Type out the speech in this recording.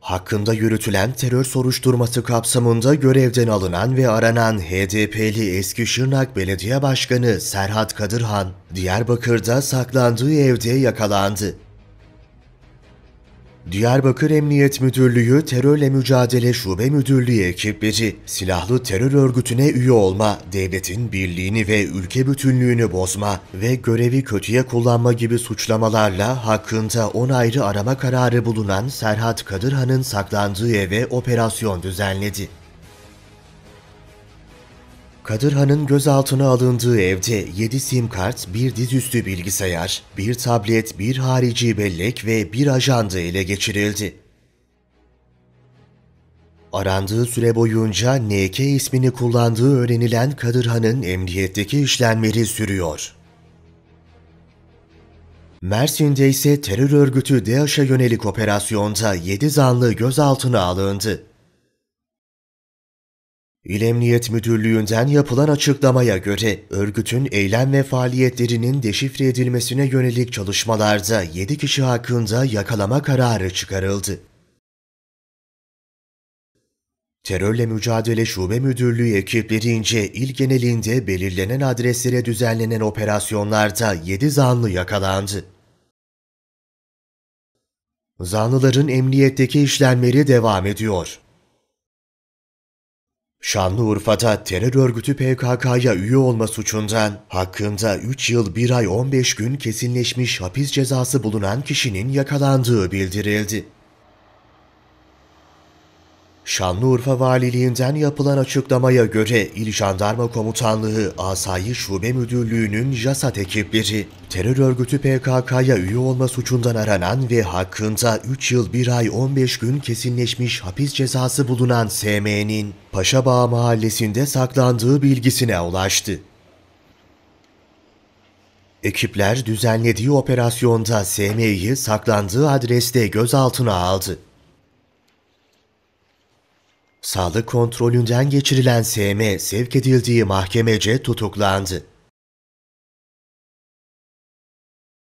Hakkında yürütülen terör soruşturması kapsamında görevden alınan ve aranan HDP'li eski Şırnak Belediye Başkanı Serhat Kadırhan, Diyarbakır'da saklandığı evde yakalandı. Diyarbakır Emniyet Müdürlüğü Terörle Mücadele Şube Müdürlüğü ekipleri, silahlı terör örgütüne üye olma, devletin birliğini ve ülke bütünlüğünü bozma ve görevi kötüye kullanma gibi suçlamalarla hakkında 10 ayrı arama kararı bulunan Serhat Kadırhan'ın saklandığı eve operasyon düzenledi. Kadırhan'ın gözaltına alındığı evde 7 sim kart, bir dizüstü bilgisayar, bir tablet, bir harici bellek ve bir ajanda ele geçirildi. Arandığı süre boyunca NK ismini kullandığı öğrenilen Kadırhan'ın emniyetteki işlemleri sürüyor. Mersin'de ise terör örgütü DAEŞ'e yönelik operasyonda 7 zanlı gözaltına alındı. İl Emniyet Müdürlüğü'nden yapılan açıklamaya göre örgütün eylem ve faaliyetlerinin deşifre edilmesine yönelik çalışmalarda 7 kişi hakkında yakalama kararı çıkarıldı. Terörle Mücadele Şube Müdürlüğü ekiplerince il genelinde belirlenen adreslere düzenlenen operasyonlarda 7 zanlı yakalandı. Zanlıların emniyetteki işlemleri devam ediyor. Şanlıurfa'da terör örgütü PKK'ya üye olma suçundan hakkında 3 yıl 1 ay 15 gün kesinleşmiş hapis cezası bulunan kişinin yakalandığı bildirildi. Şanlıurfa Valiliğinden yapılan açıklamaya göre İl Jandarma Komutanlığı Asayiş Şube Müdürlüğü'nün JASAT ekipleri, terör örgütü PKK'ya üye olma suçundan aranan ve hakkında 3 yıl 1 ay 15 gün kesinleşmiş hapis cezası bulunan SM'nin Paşabağ mahallesinde saklandığı bilgisine ulaştı. Ekipler düzenlediği operasyonda SM'yi saklandığı adreste gözaltına aldı. Sağlık kontrolünden geçirilen SM e sevk edildiği mahkemece tutuklandı.